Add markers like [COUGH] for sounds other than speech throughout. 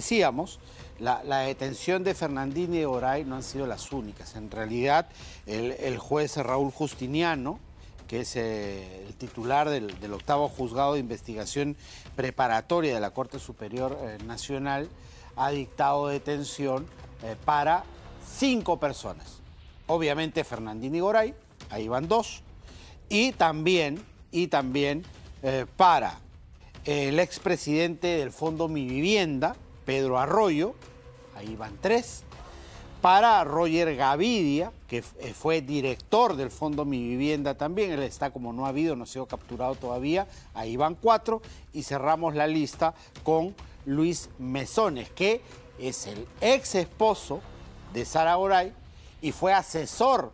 Decíamos, la, detención de Fernandini y Goray no han sido las únicas. En realidad, el, juez Raúl Justiniano, que es eh, el titular del, octavo juzgado de investigación preparatoria de la Corte Superior eh, Nacional, ha dictado detención eh, para cinco personas. Obviamente Fernandini y Goray, ahí van dos. Y también, y también para el expresidente del Fondo Mi Vivienda, Pedro Arroyo, ahí van tres, para Roger Gavidia, que eh, fue director del Fondo Mi Vivienda también, él está como no ha habido, no ha sido capturado todavía, ahí van cuatro, y cerramos la lista con Luis Mesones, que es el ex esposo de Sara Oray y fue asesor,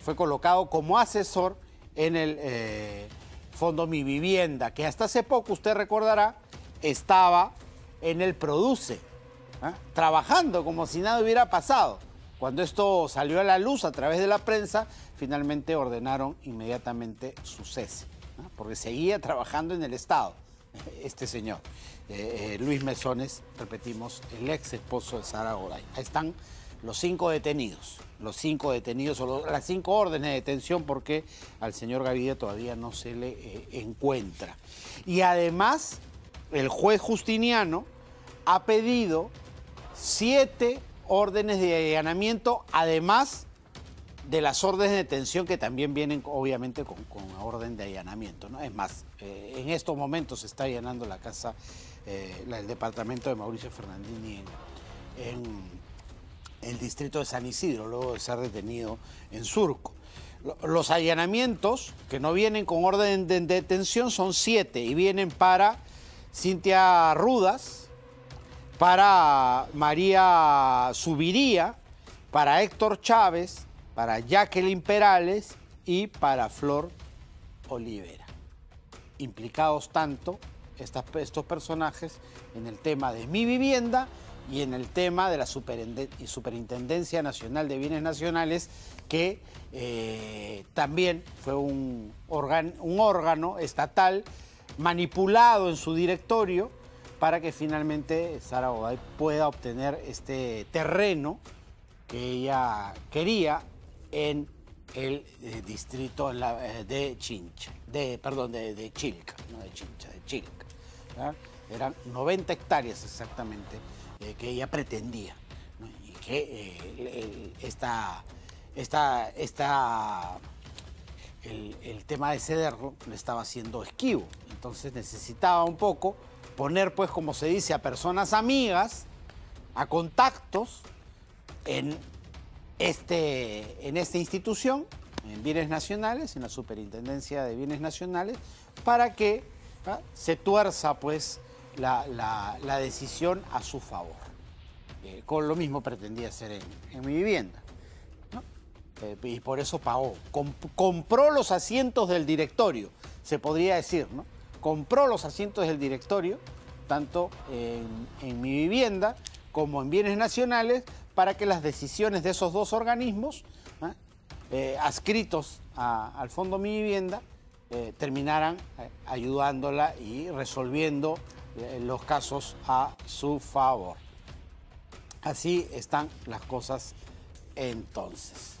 fue colocado como asesor en el eh, Fondo Mi Vivienda, que hasta hace poco, usted recordará, estaba en el produce, ¿ah? trabajando como si nada hubiera pasado. Cuando esto salió a la luz a través de la prensa, finalmente ordenaron inmediatamente su cese, ¿ah? porque seguía trabajando en el Estado [LAUGHS] este señor, eh, eh, Luis Mesones, repetimos, el ex esposo de Sara Goray. Ahí están los cinco detenidos, los cinco detenidos, o las cinco órdenes de detención, porque al señor Gaviria todavía no se le eh, encuentra. Y además el juez Justiniano ha pedido siete órdenes de allanamiento, además de las órdenes de detención que también vienen obviamente con, orden de allanamiento. ¿no? Es más, eh, en estos momentos se está allanando la casa, eh, el departamento de Mauricio Fernandini en, el distrito de San Isidro, luego de ser detenido en Surco. Los allanamientos que no vienen con orden de detención son siete y vienen para Cintia Rudas, para María Subiría, para Héctor Chávez, para Jacqueline Perales y para Flor Olivera. Implicados tanto estos personajes en el tema de mi vivienda y en el tema de la Superintendencia Nacional de Bienes Nacionales, que eh, también fue un órgano estatal manipulado en su directorio para que finalmente Sara Boday pueda obtener este terreno que ella quería en el eh, distrito eh, de Chincha, de, perdón, de, Chilca, no de Chincha, de Chilca. Eran 90 hectáreas exactamente eh, que ella pretendía y que el, esta, el, tema de cederlo le estaba haciendo esquivo. Entonces necesitaba un poco poner, pues, como se dice, a personas amigas, a contactos en, este, en esta institución, en bienes nacionales, en la Superintendencia de Bienes Nacionales, para que se tuerza, pues, la, decisión a su favor. Eh, con lo mismo pretendía hacer en, mi vivienda. Eh, y por eso pagó. compró los asientos del directorio, se podría decir, ¿no? compró los asientos del directorio, tanto en, mi vivienda como en bienes nacionales, para que las decisiones de esos dos organismos, ¿ah? eh, adscritos al Fondo Mi Vivienda, eh, terminaran eh, ayudándola y resolviendo los casos a su favor. Así están las cosas entonces.